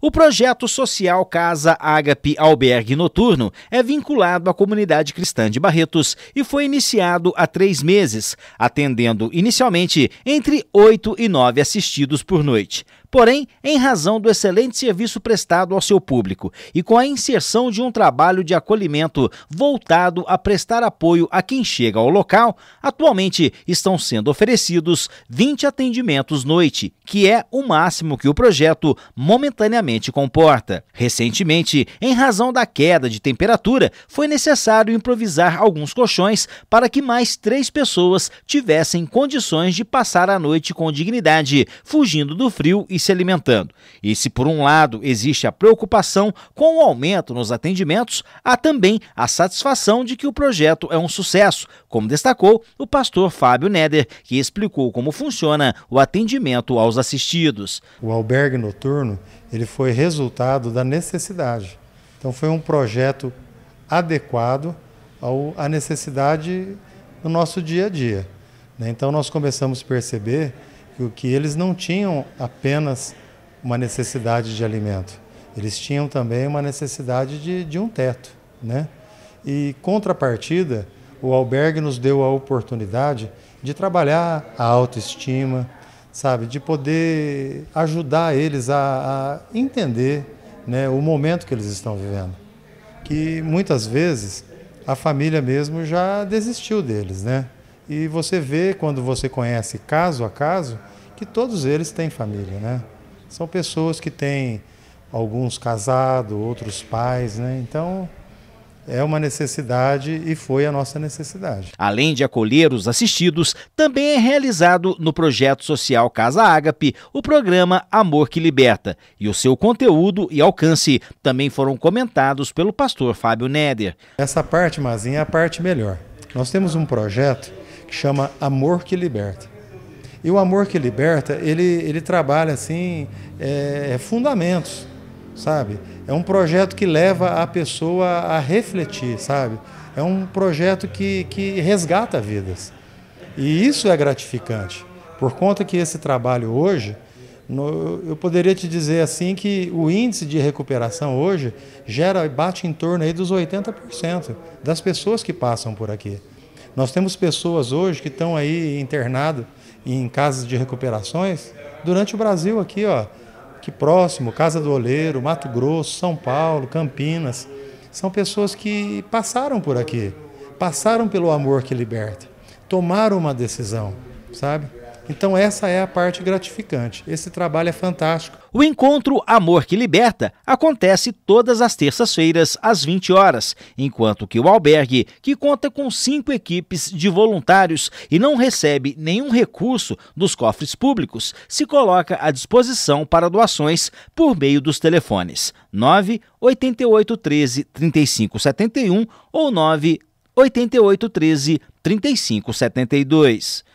O projeto social Casa Ágape Albergue Noturno é vinculado à comunidade cristã de Barretos e foi iniciado há três meses, atendendo inicialmente entre oito e nove assistidos por noite. Porém, em razão do excelente serviço prestado ao seu público e com a inserção de um trabalho de acolhimento voltado a prestar apoio a quem chega ao local, atualmente estão sendo oferecidos 20 atendimentos noite, que é o máximo que o projeto momentaneamente comporta. Recentemente, em razão da queda de temperatura, foi necessário improvisar alguns colchões para que mais três pessoas tivessem condições de passar a noite com dignidade, fugindo do frio e se alimentando. E se por um lado existe a preocupação com o aumento nos atendimentos, há também a satisfação de que o projeto é um sucesso, como destacou o pastor Fábio Neder, que explicou como funciona o atendimento aos assistidos. O albergue noturno ele foi resultado da necessidade. Então foi um projeto adequado ao, à necessidade do nosso dia a dia. Né? Então nós começamos a perceber que, que eles não tinham apenas uma necessidade de alimento, eles tinham também uma necessidade de, de um teto. Né? E contrapartida, o albergue nos deu a oportunidade de trabalhar a autoestima, sabe? De poder ajudar eles a, a entender né, o momento que eles estão vivendo. Que muitas vezes a família mesmo já desistiu deles, né? E você vê, quando você conhece caso a caso, que todos eles têm família, né? São pessoas que têm alguns casados, outros pais, né? Então, é uma necessidade e foi a nossa necessidade. Além de acolher os assistidos, também é realizado no projeto social Casa Ágape o programa Amor que Liberta. E o seu conteúdo e alcance também foram comentados pelo pastor Fábio Neder. Essa parte, Mazinha, é a parte melhor. Nós temos um projeto que chama Amor que Liberta. E o Amor que Liberta, ele, ele trabalha assim, é, é fundamentos sabe? É um projeto que leva a pessoa a refletir, sabe? É um projeto que, que resgata vidas. E isso é gratificante. Por conta que esse trabalho hoje, no, eu poderia te dizer assim que o índice de recuperação hoje gera bate em torno aí dos 80% das pessoas que passam por aqui. Nós temos pessoas hoje que estão aí internadas em casas de recuperações durante o Brasil aqui, ó, aqui próximo, Casa do Oleiro, Mato Grosso, São Paulo, Campinas, são pessoas que passaram por aqui, passaram pelo amor que liberta, tomaram uma decisão, sabe? Então essa é a parte gratificante. Esse trabalho é fantástico. O encontro Amor que Liberta acontece todas as terças-feiras às 20 horas, enquanto que o albergue, que conta com cinco equipes de voluntários e não recebe nenhum recurso dos cofres públicos, se coloca à disposição para doações por meio dos telefones 9 88 13 35 71 ou 9 88 13 35 72.